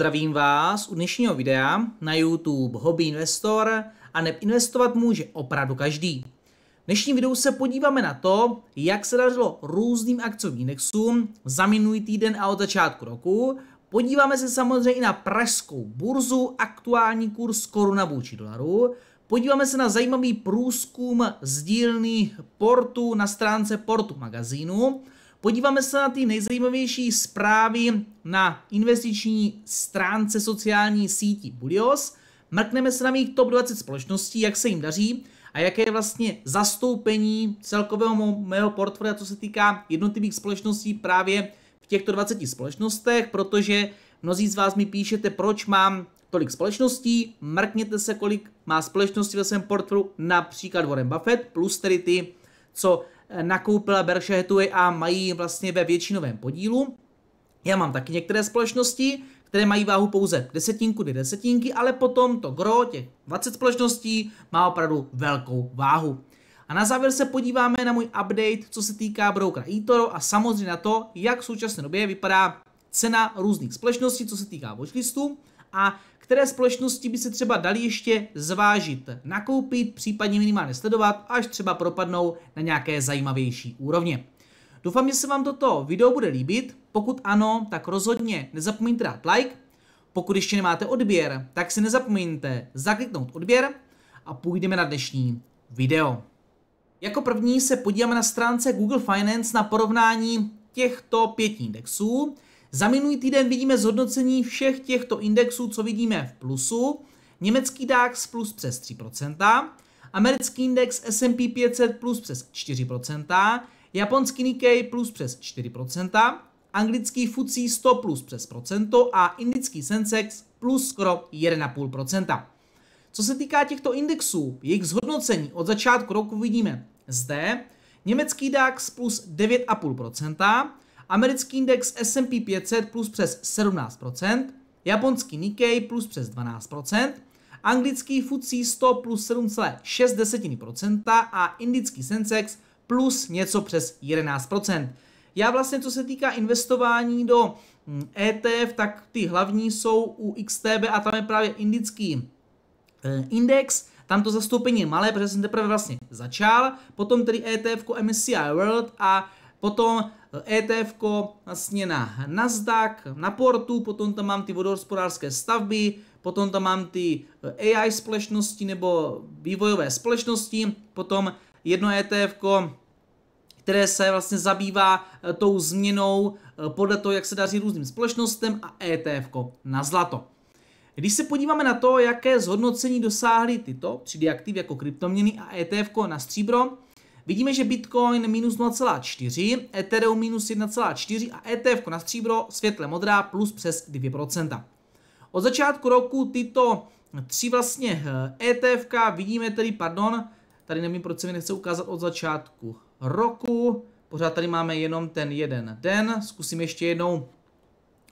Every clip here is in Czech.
Zdravím vás u dnešního videa na YouTube Hobby Investor a neb investovat může opravdu každý. V dnešním videu se podíváme na to, jak se dařilo různým akciovým indexům za minulý týden a od začátku roku. Podíváme se samozřejmě i na pražskou burzu, aktuální kurz koruna vůči dolaru. Podíváme se na zajímavý průzkum z dílny Portu na stránce Portu magazínu Podíváme se na ty nejzajímavější zprávy na investiční stránce sociální síti Bulios. Mrkneme se na mých top 20 společností, jak se jim daří a jaké je vlastně zastoupení celkového mého portfolia, co se týká jednotlivých společností právě v těchto 20 společnostech, protože mnozí z vás mi píšete, proč mám tolik společností, mrkněte se, kolik má společností ve svém portfoliu, například Warren Buffett, plus tedy ty, co nakoupila Berkshire Hathaway a mají vlastně ve většinovém podílu. Já mám taky některé společnosti, které mají váhu pouze desetinku, dvě desetinky, ale potom to gro těch 20 společností má opravdu velkou váhu. A na závěr se podíváme na můj update, co se týká broukra eToro a samozřejmě na to, jak v současné době vypadá cena různých společností, co se týká watchlistů a které společnosti by se třeba dali ještě zvážit, nakoupit, případně minimálně sledovat, až třeba propadnou na nějaké zajímavější úrovně. Doufám, že se vám toto video bude líbit, pokud ano, tak rozhodně nezapomeňte dát like, pokud ještě nemáte odběr, tak si nezapomeňte zakliknout odběr a půjdeme na dnešní video. Jako první se podíváme na stránce Google Finance na porovnání těchto pěti indexů, za minulý týden vidíme zhodnocení všech těchto indexů, co vidíme v plusu. Německý DAX plus přes 3%, americký index S&P 500 plus přes 4%, japonský Nikkei plus přes 4%, anglický FTSE 100 plus přes procento a indický Sensex plus skoro 1,5%. Co se týká těchto indexů, jejich zhodnocení od začátku roku vidíme zde. Německý DAX plus americký index S&P 500 plus přes 17%, japonský Nikkei plus přes 12%, anglický FTSE 100 plus 7,6% a indický Sensex plus něco přes 11%. Já vlastně, co se týká investování do hm, ETF, tak ty hlavní jsou u XTB a tam je právě indický eh, index, tam to zastoupení je malé, protože jsem teprve vlastně začal, potom tedy ETF MSCI World a potom ETF vlastně na Nasdaq, na portu, potom tam mám ty vodohospodářské stavby, potom tam mám ty eh, AI společnosti nebo vývojové společnosti, potom jedno ETF, které se vlastně zabývá eh, tou změnou eh, podle toho, jak se daří různým společnostem a ETF na zlato. Když se podíváme na to, jaké zhodnocení dosáhly tyto 3D aktiv jako kryptoměny a ETF na stříbro, Vidíme, že Bitcoin minus 0,4, Ethereum minus 1,4 a ETF na stříbro světle modrá plus přes 2%. Od začátku roku tyto tři vlastně ETF eh, e vidíme tedy, pardon, tady nevím, proč se mi nechce ukázat od začátku roku, pořád tady máme jenom ten jeden den, zkusím ještě jednou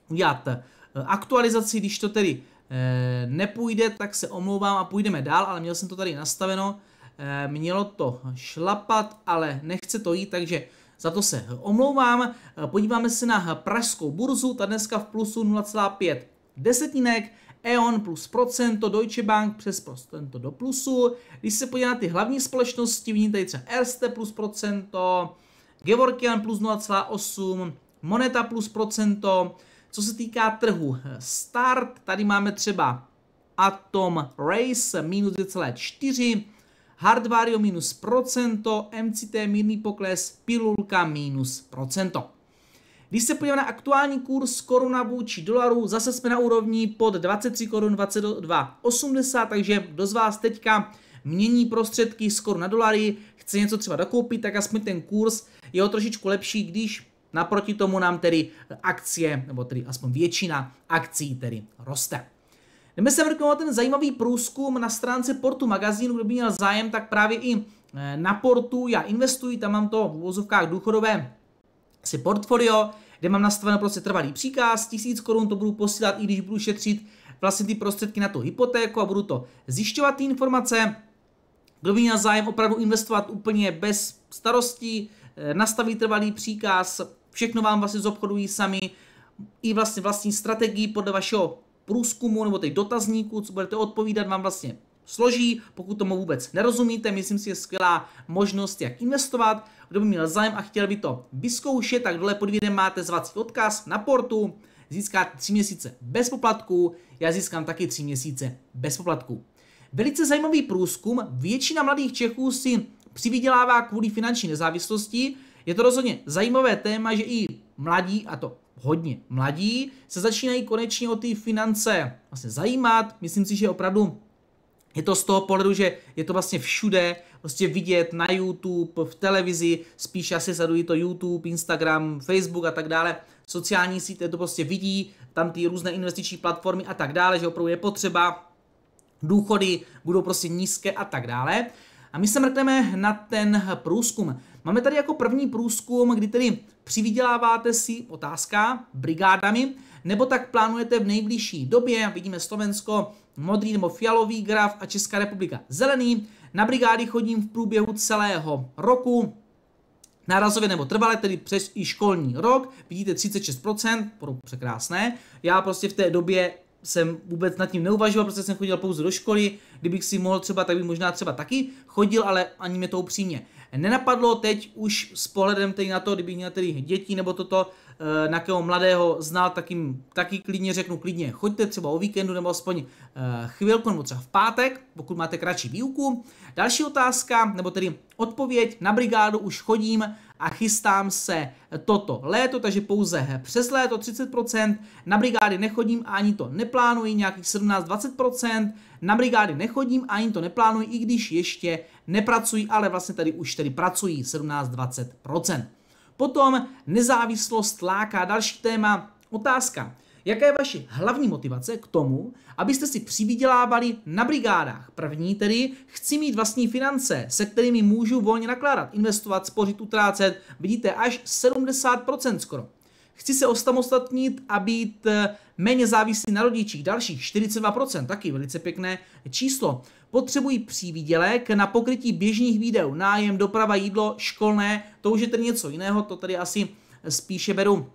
udělat eh, aktualizaci, když to tedy eh, nepůjde, tak se omlouvám a půjdeme dál, ale měl jsem to tady nastaveno, Eh, mělo to šlapat, ale nechce to jít, takže za to se omlouvám. Eh, podíváme se na pražskou burzu, ta dneska v plusu 0,5 desetinek, E.ON plus procento, Deutsche Bank přes procento do plusu. Když se podíváme na ty hlavní společnosti, vidíte tady třeba Erste plus procento, Gevorkian plus 0,8, Moneta plus procento. Co se týká trhu eh, Start, tady máme třeba Atom Race minus 2,4, Hardvario minus procento, MCT mírný pokles, pilulka minus procento. Když se podíváme na aktuální kurz koruna vůči dolaru, zase jsme na úrovni pod 23 korun 22,80, takže kdo z vás teďka mění prostředky z korun na dolary, chce něco třeba dokoupit, tak aspoň ten kurz je o trošičku lepší, když naproti tomu nám tedy akcie, nebo tedy aspoň většina akcí tedy roste. Jdeme se mrknout ten zajímavý průzkum na stránce Portu magazínu, kdo by měl zájem, tak právě i eh, na Portu já investuji, tam mám to v úvozovkách důchodové si portfolio, kde mám nastaveno prostě trvalý příkaz, 1000 korun to budu posílat, i když budu šetřit vlastně ty prostředky na tu hypotéku a budu to zjišťovat ty informace. Kdo by měl zájem opravdu investovat úplně bez starostí, eh, nastaví trvalý příkaz, všechno vám vlastně zobchodují sami, i vlastně vlastní strategii podle vašeho průzkumu nebo těch dotazníků, co budete odpovídat, vám vlastně složí. Pokud tomu vůbec nerozumíte, myslím si, je skvělá možnost, jak investovat. Kdo by měl zájem a chtěl by to vyzkoušet, tak dole pod videem máte zvací odkaz na portu. Získáte 3 měsíce bez poplatků, já získám taky 3 měsíce bez poplatků. Velice zajímavý průzkum, většina mladých Čechů si přivydělává kvůli finanční nezávislosti. Je to rozhodně zajímavé téma, že i mladí, a to hodně mladí, se začínají konečně o ty finance vlastně zajímat. Myslím si, že opravdu je to z toho pohledu, že je to vlastně všude, prostě vidět na YouTube, v televizi, spíš asi sledují to YouTube, Instagram, Facebook a tak dále. Sociální sítě to prostě vidí, tam ty různé investiční platformy a tak dále, že opravdu je potřeba, důchody budou prostě nízké a tak dále. A my se mrkneme na ten průzkum. Máme tady jako první průzkum, kdy tedy přivyděláváte si, otázka, brigádami, nebo tak plánujete v nejbližší době, vidíme Slovensko, modrý nebo fialový graf a Česká republika zelený. Na brigády chodím v průběhu celého roku, nárazově nebo trvale, tedy přes i školní rok, vidíte 36%, překrásné. Já prostě v té době jsem vůbec nad tím neuvažoval, protože jsem chodil pouze do školy, kdybych si mohl třeba, tak bych možná třeba taky chodil, ale ani mě to upřímně nenapadlo. Teď už s pohledem tedy na to, kdybych měl tedy děti nebo toto, e, eh, nějakého mladého znal, tak jim taky klidně řeknu, klidně choďte třeba o víkendu nebo aspoň e, chvilku nebo třeba v pátek, pokud máte kratší výuku. Další otázka, nebo tedy odpověď, na brigádu už chodím, a chystám se toto léto, takže pouze přes léto 30%, na brigády nechodím a ani to neplánuji, nějakých 17-20%, na brigády nechodím a ani to neplánuji, i když ještě nepracují, ale vlastně tady už tedy pracují 17-20%. Potom nezávislost láká další téma, otázka. Jaká je vaše hlavní motivace k tomu, abyste si přivydělávali na brigádách? První tedy, chci mít vlastní finance, se kterými můžu volně nakládat, investovat, spořit, utrácet, vidíte, až 70% skoro. Chci se osamostatnit a být eh, méně závislý na rodičích, dalších 42%, taky velice pěkné číslo. Potřebují přívýdělek na pokrytí běžných videů, nájem, doprava, jídlo, školné, to už je tedy něco jiného, to tady asi spíše beru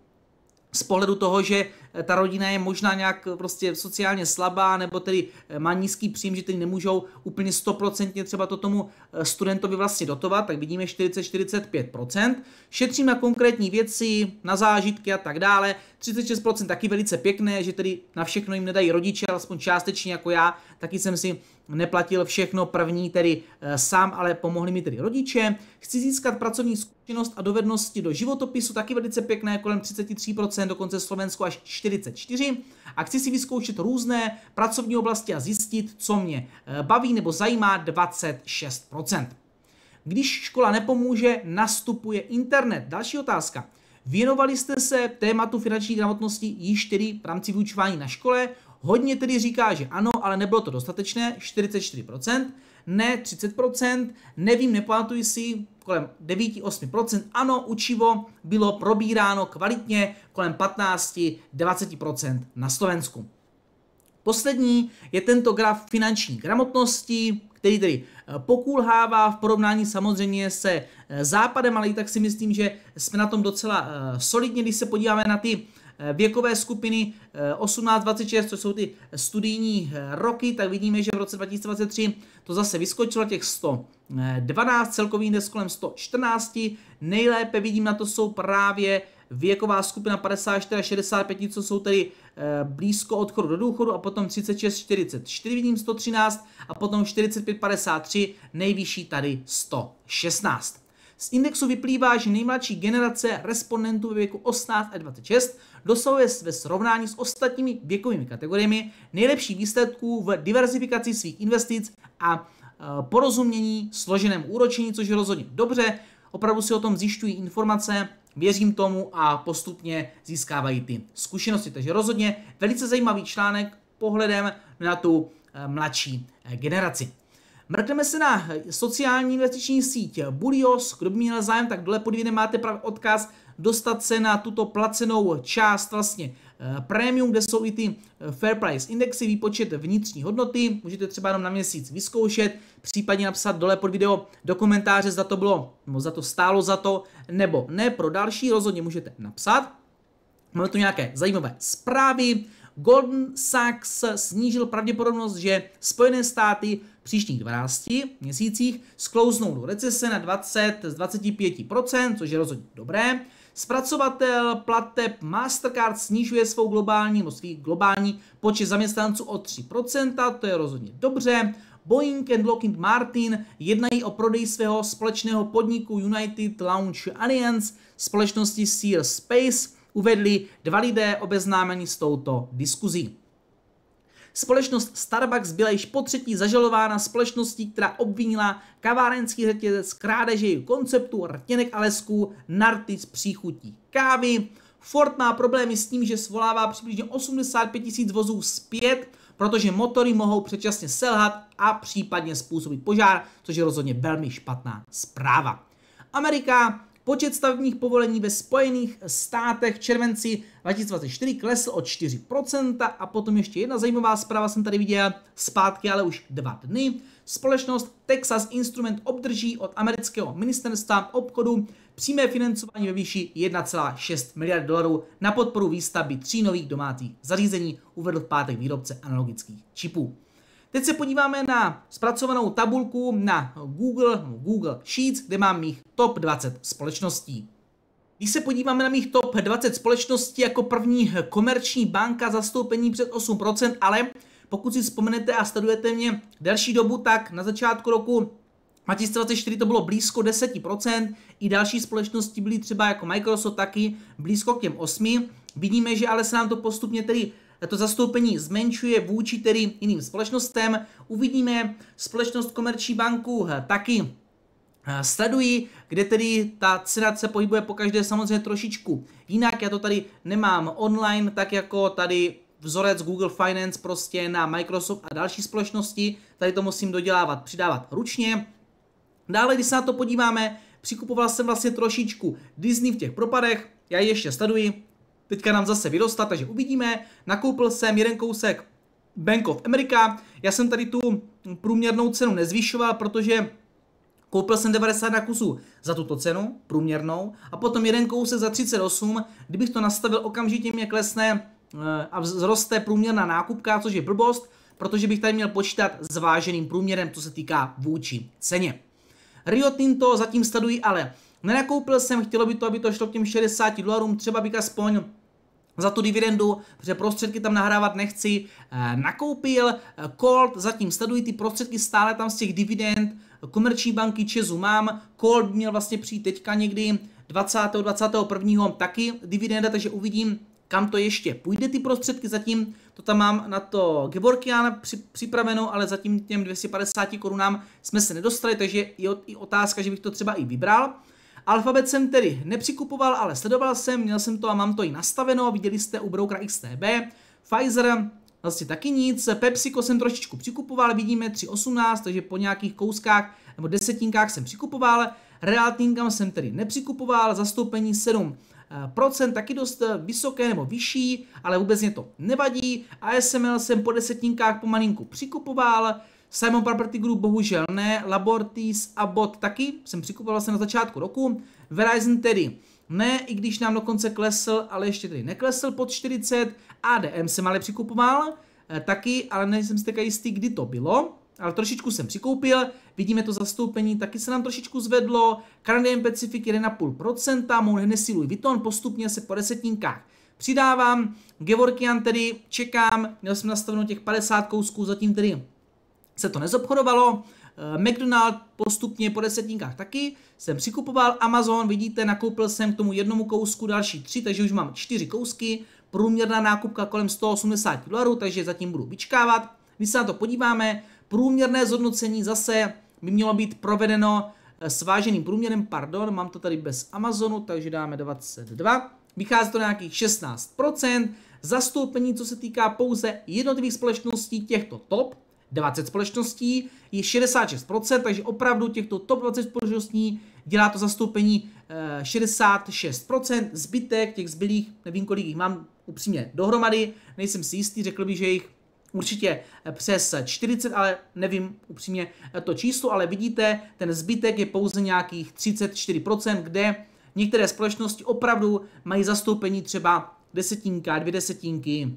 z pohledu toho, že ta rodina je možná nějak prostě sociálně slabá, nebo tedy eh, má nízký příjem, že tedy nemůžou úplně stoprocentně třeba to tomu eh, studentovi vlastně dotovat, tak vidíme 40-45%. Šetřím na konkrétní věci, na zážitky a tak dále. 36% taky velice pěkné, že tedy na všechno jim nedají rodiče, alespoň částečně jako já, taky jsem si neplatil všechno první, tedy eh, sám, ale pomohli mi tedy rodiče. Chci získat pracovní zkušenost a dovednosti do životopisu, taky velice pěkné, kolem 33%, dokonce Slovensko až 44%. A chci si vyzkoušet různé pracovní oblasti a zjistit, co mě eh, baví nebo zajímá 26%. Když škola nepomůže, nastupuje internet. Další otázka. Věnovali jste se tématu finanční gramotnosti již tedy v rámci vyučování na škole? Hodně tedy říká, že ano, ale nebylo to dostatečné, 44%, ne 30%, nevím, nepamatuji si, kolem 9-8%, ano, učivo bylo probíráno kvalitně kolem 15-20% na Slovensku. Poslední je tento graf finanční gramotnosti, který tedy eh, pokulhává v porovnání samozřejmě se eh, západem, ale i tak si myslím, že jsme na tom docela eh, solidně, když se podíváme na ty Eh, věkové skupiny 18-26, eh, co jsou ty studijní eh, roky, tak vidíme, že v roce 2023 to zase vyskočilo těch 112, celkový index kolem 114. Nejlépe vidím na to jsou právě věková skupina 54 a 65, co jsou tedy blízko odchodu do důchodu a potom 36, 44 vidím 113 a potom 45, 53, nejvyšší tady 116. Z indexu vyplývá, že nejmladší generace respondentů ve věku 18 a 26 dosahuje ve srovnání s ostatními věkovými kategoriemi nejlepší výsledků v diverzifikaci svých investic a e, porozumění složenému úročení, což je rozhodně dobře. Opravdu si o tom zjišťují informace, věřím tomu a postupně získávají ty zkušenosti. Takže rozhodně velice zajímavý článek pohledem na tu e, mladší e, generaci. Mrkneme se na sociální investiční síť Burios. Kdo by měl zájem, tak dole pod videem máte právě odkaz dostat se na tuto placenou část vlastně eh, premium, kde jsou i ty eh, fair price indexy, výpočet vnitřní hodnoty, můžete třeba jenom na měsíc vyzkoušet, případně napsat dole pod video do komentáře, zda to bylo, nebo za to stálo za to, nebo ne, pro další rozhodně můžete napsat. Máme tu nějaké zajímavé zprávy, Goldman Sachs snížil pravděpodobnost, že Spojené státy v příštích 12 měsících sklouznou do recese na 20 z 25%, což je rozhodně dobré. Zpracovatel plateb Mastercard snižuje svou globální, no svý globální počet zaměstnanců o 3%, to je rozhodně dobře. Boeing and Lockheed Martin jednají o prodeji svého společného podniku United Launch Alliance společnosti Sears Space uvedli dva lidé obeznámení s touto diskuzí. Společnost Starbucks byla již po třetí zažalována společností, která obvinila kavárenský řetězec z krádeže jejich konceptu rtěnek a lesků z příchutí kávy. Ford má problémy s tím, že svolává přibližně 85 tisíc vozů zpět, protože motory mohou předčasně selhat a případně způsobit požár, což je rozhodně velmi špatná zpráva. Amerika Počet stavebních povolení ve Spojených státech v červenci 2024 klesl o 4% a potom ještě jedna zajímavá zpráva jsem tady viděl zpátky, ale už dva dny. Společnost Texas Instrument obdrží od amerického ministerstva obchodu přímé financování ve výši 1,6 miliard dolarů na podporu výstavby tří nových domácích zařízení, uvedl v pátek výrobce analogických čipů. Teď se podíváme na zpracovanou tabulku na Google, no, Google Sheets, kde mám mých top 20 společností. Když se podíváme na mých top 20 společností, jako první komerční banka zastoupení před 8%, ale pokud si vzpomenete a sledujete mě delší dobu, tak na začátku roku 2024 to bylo blízko 10%, i další společnosti byly třeba jako Microsoft taky blízko k těm 8%. Vidíme, že ale se nám to postupně tedy to zastoupení zmenšuje vůči tedy jiným společnostem. Uvidíme společnost Komerční banku eh, taky eh, sledují, kde tedy ta cena se pohybuje po každé samozřejmě trošičku jinak. Já to tady nemám online, tak jako tady vzorec Google Finance prostě na Microsoft a další společnosti. Tady to musím dodělávat, přidávat ručně. Dále, když se na to podíváme, přikupoval jsem vlastně trošičku Disney v těch propadech, já ji ještě sleduji, teďka nám zase vyrostla, takže uvidíme. Nakoupil jsem jeden kousek Bank of America. Já jsem tady tu průměrnou cenu nezvyšoval, protože Koupil jsem 90 kusů za tuto cenu, průměrnou, a potom jeden kousek za 38. Kdybych to nastavil okamžitě, mě klesne eh, a vzroste průměrná nákupka, což je blbost, protože bych tady měl počítat s váženým průměrem, co se týká vůči ceně. Rio Tinto zatím sledují, ale nenakoupil jsem, chtělo by to, aby to šlo k těm 60 dolarům, třeba bych aspoň za tu dividendu, protože prostředky tam nahrávat nechci, eh, nakoupil. Eh, Colt zatím sledují ty prostředky stále tam z těch dividend, komerční banky Česu mám, Colt měl vlastně přijít teďka někdy 20. 21. taky dividenda, takže uvidím, kam to ještě půjde ty prostředky, zatím to tam mám na to Geborkian připraveno, ale zatím těm 250 korunám jsme se nedostali, takže je otázka, že bych to třeba i vybral. Alphabet jsem tedy nepřikupoval, ale sledoval jsem, měl jsem to a mám to i nastaveno, viděli jste u broukra XTB, Pfizer vlastně taky nic, PepsiCo jsem trošičku přikupoval, vidíme 3.18, takže po nějakých kouskách nebo desetinkách jsem přikupoval, Realtinkam jsem tedy nepřikupoval, zastoupení 7 eh, procent taky dost eh, vysoké nebo vyšší, ale vůbec mě to nevadí. ASML jsem po desetinkách pomalinku přikupoval, Simon Property Group bohužel ne, Labortis a Bot taky, jsem přikupoval se na začátku roku, Verizon tedy ne, i když nám dokonce klesl, ale ještě tedy neklesl pod 40, ADM jsem ale přikupoval, eh, taky, ale nejsem si jistý, kdy to bylo, ale trošičku jsem přikoupil, vidíme to zastoupení, taky se nám trošičku zvedlo, Canadian Pacific 1,5%, Mount Hennessy Louis Vuitton postupně se po desetinkách přidávám, Gevorkian tedy čekám, měl jsem nastavenou těch 50 kousků, zatím tedy se to nezobchodovalo. Eh, McDonald postupně po desetníkách taky jsem přikupoval. Amazon, vidíte, nakoupil jsem k tomu jednomu kousku další tři, takže už mám čtyři kousky. Průměrná nákupka kolem 180 dolarů, takže zatím budu vyčkávat. Když se na to podíváme, průměrné zhodnocení zase by mělo být provedeno eh, s váženým průměrem, pardon, mám to tady bez Amazonu, takže dáme 22. Vychází to na nějakých 16%. Zastoupení, co se týká pouze jednotlivých společností těchto top, 20 společností, je 66%, takže opravdu těchto top 20 společností dělá to zastoupení 66%, eh, zbytek těch zbylých, nevím kolik jich mám upřímně dohromady, nejsem si jistý, řekl bych, že jich určitě eh, přes 40, ale nevím upřímně eh, to číslo, ale vidíte, ten zbytek je pouze nějakých 34%, kde některé společnosti opravdu mají zastoupení třeba desetinka, dvě desetinky,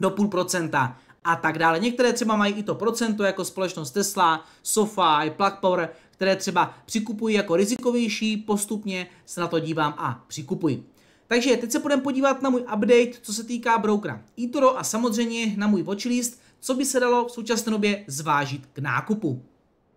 do půl procenta a tak dále. Některé třeba mají i to procento, jako společnost Tesla, SoFi, Plug Power, které třeba přikupují jako rizikovější, postupně se na to dívám a přikupuji. Takže teď se půjdeme podívat na můj update, co se týká broukra eToro a samozřejmě na můj watchlist, co by se dalo v současné době zvážit k nákupu.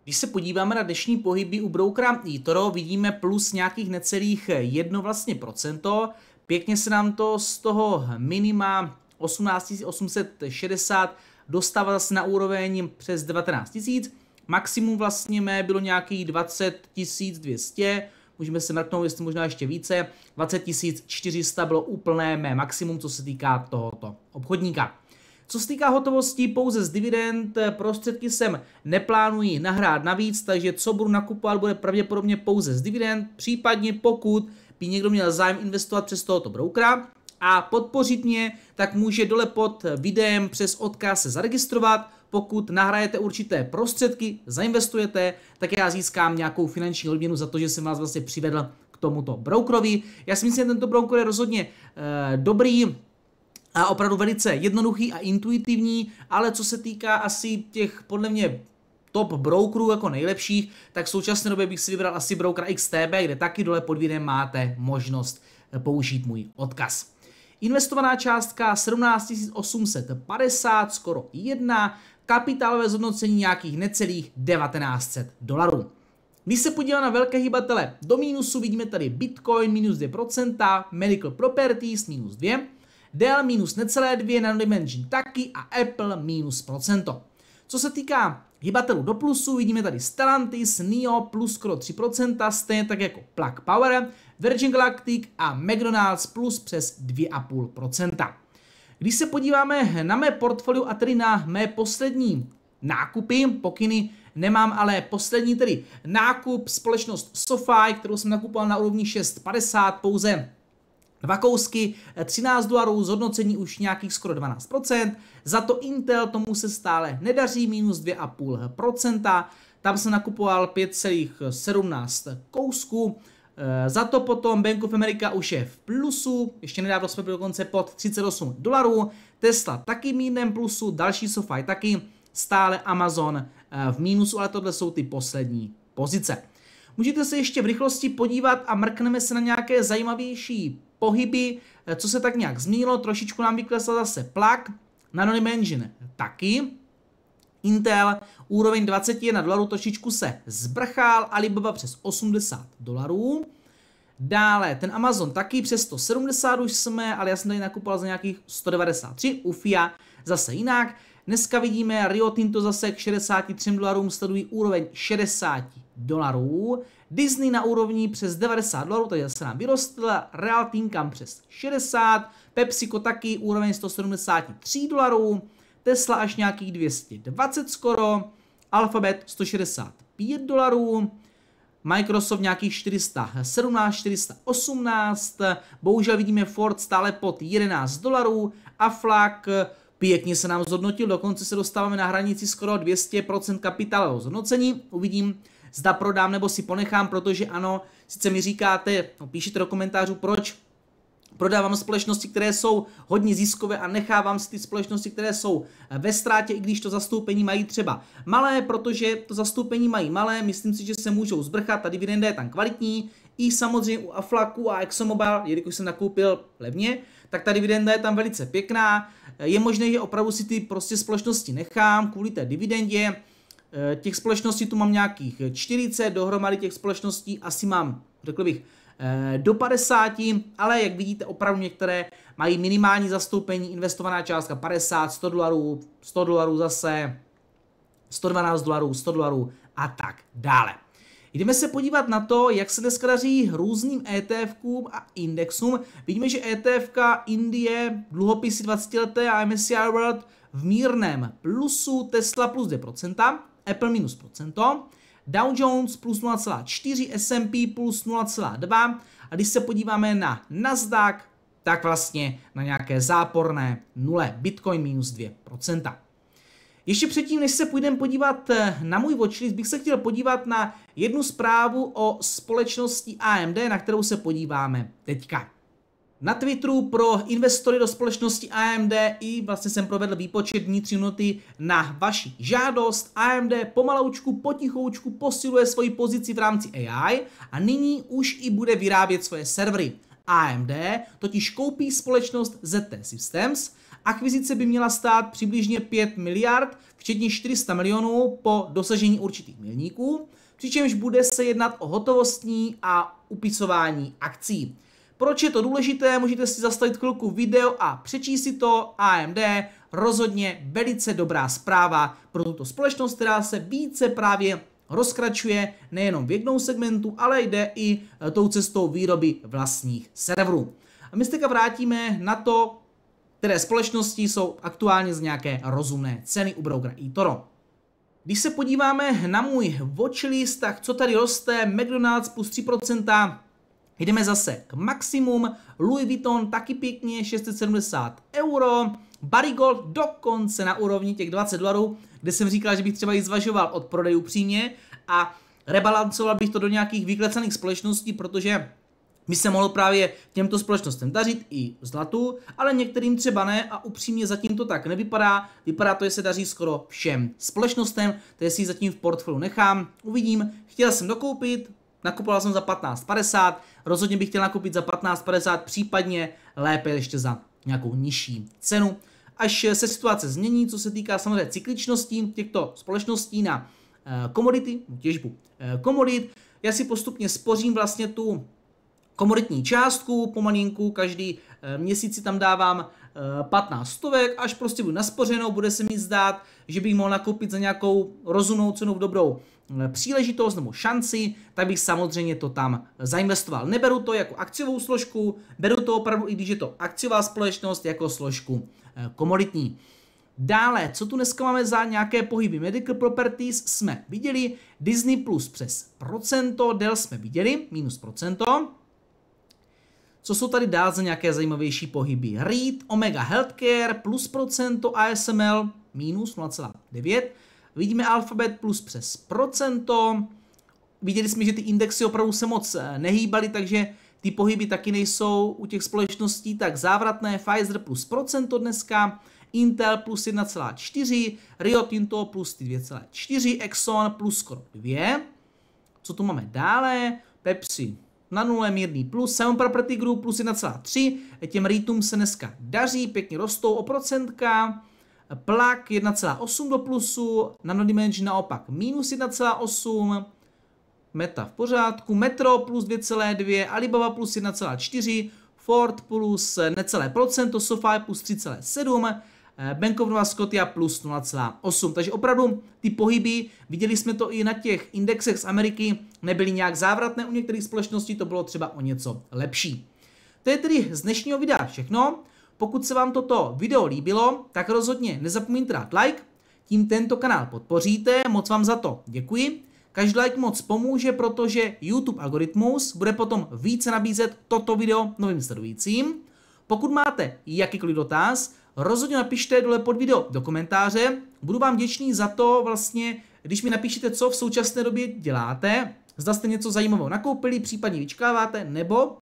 Když se podíváme na dnešní pohyby u broukra eToro, vidíme plus nějakých necelých 1 vlastně procento. Pěkně se nám to z toho minima 18 860, dostává se na úroveň přes 19 000, maximum vlastně mé bylo nějaký 20 200, můžeme se mrknout, jestli možná ještě více, 20 400 bylo úplné mé maximum, co se týká tohoto obchodníka. Co se týká hotovosti, pouze z dividend eh, prostředky sem neplánuji nahrát navíc, takže co budu nakupovat, bude pravděpodobně pouze z dividend, případně pokud by někdo měl zájem investovat přes tohoto broukra, a podpořit mě, tak může dole pod videem přes odkaz se zaregistrovat. Pokud nahrajete určité prostředky, zainvestujete, tak já získám nějakou finanční odměnu za to, že jsem vás vlastně přivedl k tomuto brokerovi. Já si myslím, že tento broker je rozhodně e, dobrý, a opravdu velice jednoduchý a intuitivní, ale co se týká asi těch podle mě top brokerů jako nejlepších, tak v současné době bych si vybral asi brokera XTB, kde taky dole pod videem máte možnost použít můj odkaz. Investovaná částka 17 850, skoro 1, kapitálové zhodnocení nějakých necelých 1900 dolarů. Když se podíváme na velké hýbatele do mínusu, vidíme tady Bitcoin minus 2%, Medical Properties minus 2, Dell minus necelé 2, Nanodimension taky a Apple minus procento. Co se týká hýbatelů do plusu, vidíme tady Stellantis, NIO plus skoro 3%, stejně tak jako Plug Power, Virgin Galactic a McDonald's plus přes 2,5%. Když se podíváme na mé portfolio a tedy na mé poslední nákupy, pokyny nemám, ale poslední tedy nákup společnost SoFi, kterou jsem nakupoval na úrovni 6,50 pouze Dva kousky, 13 dolarů, zhodnocení už nějakých skoro 12%, za to Intel tomu se stále nedaří, minus 2,5%, tam jsem nakupoval 5,17 kousků, Eh, za to potom Bank of America už je v plusu, ještě nedávno jsme byli dokonce pod 38 dolarů, Tesla taky mínem plusu, další SoFi taky, stále Amazon eh, v mínusu, ale tohle jsou ty poslední pozice. Můžete se ještě v rychlosti podívat a mrkneme se na nějaké zajímavější pohyby, eh, co se tak nějak změnilo, trošičku nám vyklesla zase plak, na Engine taky, Intel úroveň 21 dolarů trošičku se zbrchal, Alibaba přes 80 dolarů. Dále ten Amazon taky přes 170 už jsme, ale já jsem tady nakupoval za nějakých 193, u FIA zase jinak. Dneska vidíme Rio Tinto zase k 63 dolarům sledují úroveň 60 dolarů. Disney na úrovni přes 90 dolarů, takže zase nám vyrostla, Real kam přes 60, PepsiCo taky úroveň 173 dolarů, Tesla až nějakých 220 skoro, Alphabet 165 dolarů, Microsoft nějakých 417, 418, bohužel vidíme Ford stále pod 11 dolarů, a Flak pěkně se nám zhodnotil, dokonce se dostáváme na hranici skoro 200% kapitálového zhodnocení, uvidím, zda prodám nebo si ponechám, protože ano, sice mi říkáte, no, píšete do komentářů, proč Prodávám společnosti, které jsou hodně ziskové a nechávám si ty společnosti, které jsou ve ztrátě, i když to zastoupení mají třeba malé, protože to zastoupení mají malé, myslím si, že se můžou zbrchat, ta dividenda je tam kvalitní, i samozřejmě u Aflaku a ExxonMobil, jelikož jsem nakoupil levně, tak ta dividenda je tam velice pěkná. Je možné, že opravdu si ty prostě společnosti nechám kvůli té dividendě. Eh, těch společností tu mám nějakých 40, dohromady těch společností asi mám, řekl bych, Eh, do 50, ale jak vidíte, opravdu některé mají minimální zastoupení, investovaná částka 50, 100 dolarů, 100 dolarů zase, 112 dolarů, 100 dolarů a tak dále. Jdeme se podívat na to, jak se dneska daří různým ETFkům a indexům. Vidíme, že ETF Indie, dluhopisy 20 leté a MSCI World v mírném plusu, Tesla plus 2%, Apple minus procento, Dow Jones plus 0,4, S&P plus 0,2 a když se podíváme na Nasdaq, tak vlastně na nějaké záporné nule, Bitcoin minus 2%. Ještě předtím, než se půjdeme podívat eh, na můj watchlist, bych se chtěl podívat na jednu zprávu o společnosti AMD, na kterou se podíváme teďka. Na Twitteru pro investory do společnosti AMD i vlastně jsem provedl výpočet vnitřní noty na vaši žádost. AMD pomaloučku, potichoučku posiluje svoji pozici v rámci AI a nyní už i bude vyrábět svoje servery. AMD totiž koupí společnost ZT Systems. Akvizice by měla stát přibližně 5 miliard, včetně 400 milionů po dosažení určitých milníků, přičemž bude se jednat o hotovostní a upisování akcí. Proč je to důležité? Můžete si zastavit chvilku video a přečíst si to. AMD rozhodně velice dobrá zpráva pro tuto společnost, která se více právě rozkračuje nejenom v jednou segmentu, ale jde i eh, tou cestou výroby vlastních serverů. A my se teďka vrátíme na to, které společnosti jsou aktuálně z nějaké rozumné ceny u brokera eToro. Když se podíváme na můj watchlist, tak co tady roste, McDonald's plus 3%, Jdeme zase k maximum, Louis Vuitton taky pěkně 670 euro, Barigold dokonce na úrovni těch 20 dolarů, kde jsem říkal, že bych třeba ji zvažoval od prodeju přímě a rebalancoval bych to do nějakých vyklecených společností, protože mi se mohlo právě těmto společnostem dařit i zlatu, ale některým třeba ne a upřímně zatím to tak nevypadá. Vypadá to, že se daří skoro všem společnostem, to si zatím v portfoliu nechám, uvidím. Chtěl jsem dokoupit, Nakupoval jsem za 15,50, rozhodně bych chtěl nakoupit za 15,50, případně lépe ještě za nějakou nižší cenu. Až se situace změní, co se týká samozřejmě cykličnosti těchto společností na eh, komodity, těžbu eh, komodit, já si postupně spořím vlastně tu komoditní částku, pomalinku, každý eh, měsíc si tam dávám 15 eh, stovek, až prostě budu naspořenou, bude se mi zdát, že bych mohl nakoupit za nějakou rozumnou cenu v dobrou eh, příležitost nebo šanci, tak bych samozřejmě to tam zainvestoval. Neberu to jako akciovou složku, beru to opravdu, i když je to akciová společnost, jako složku eh, komoditní. Dále, co tu dneska máme za nějaké pohyby? Medical Properties jsme viděli, Disney Plus přes procento, Dell jsme viděli, minus procento, co jsou tady dál za nějaké zajímavější pohyby? Read, Omega Healthcare, plus procento ASML, minus 0,9. Vidíme Alphabet plus přes procento. Viděli jsme, že ty indexy opravdu se moc eh, nehýbaly, takže ty pohyby taky nejsou u těch společností tak závratné. Pfizer plus procento dneska, Intel plus 1,4, Rio Tinto plus 2,4, Exxon plus skoro 2. Co tu máme dále? Pepsi na nule mírný plus, Simon pro Group plus 1,3, těm rýtům se dneska daří, pěkně rostou o procentka, Plak 1,8 do plusu, Dimension naopak minus 1,8, Meta v pořádku, Metro plus 2,2, Alibaba plus 1,4, Ford plus necelé procento, SoFi plus 3,7, Eh, Bank Nova Scotia plus 0,8. Takže opravdu ty pohyby, viděli jsme to i na těch indexech z Ameriky, nebyly nějak závratné, u některých společností to bylo třeba o něco lepší. To je tedy z dnešního videa všechno. Pokud se vám toto video líbilo, tak rozhodně nezapomeňte dát like, tím tento kanál podpoříte, moc vám za to děkuji. Každý like moc pomůže, protože YouTube algoritmus bude potom více nabízet toto video novým sledujícím. Pokud máte jakýkoliv dotaz, rozhodně napište dole pod video do komentáře. Budu vám děčný za to vlastně, když mi napíšete, co v současné době děláte, zda jste něco zajímavého nakoupili, případně vyčkáváte, nebo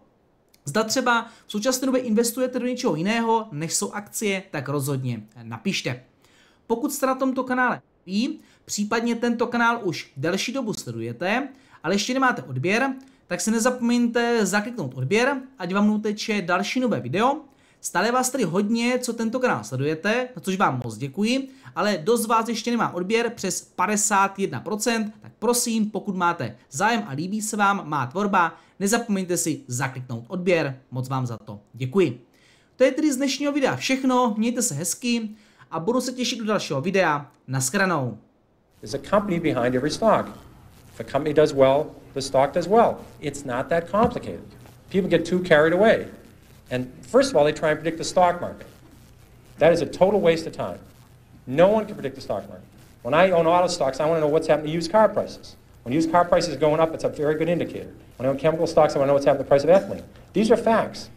Zda třeba v současné době investujete do něčeho jiného, než jsou akcie, tak rozhodně napište. Pokud jste na tomto kanále ví, případně tento kanál už delší dobu sledujete, ale ještě nemáte odběr, tak se nezapomeňte zakliknout odběr, ať vám uteče další nové video Stále vás tady hodně, co tento kanál sledujete, na což vám moc děkuji, ale dost vás ještě nemá odběr přes 51%, tak prosím, pokud máte zájem a líbí se vám má tvorba, nezapomeňte si zakliknout odběr, moc vám za to děkuji. To je tedy z dnešního videa všechno, mějte se hezky a budu se těšit do dalšího videa. na There's a company behind every stock. If a company does well, the stock does well. It's not that complicated. People get too carried away. And first of all, they try and predict the stock market. That is a total waste of time. No one can predict the stock market. When I own auto stocks, I want to know what's happening to used car prices. When used car prices are going up, it's a very good indicator. When I own chemical stocks, I want to know what's happening to the price of ethylene. These are facts.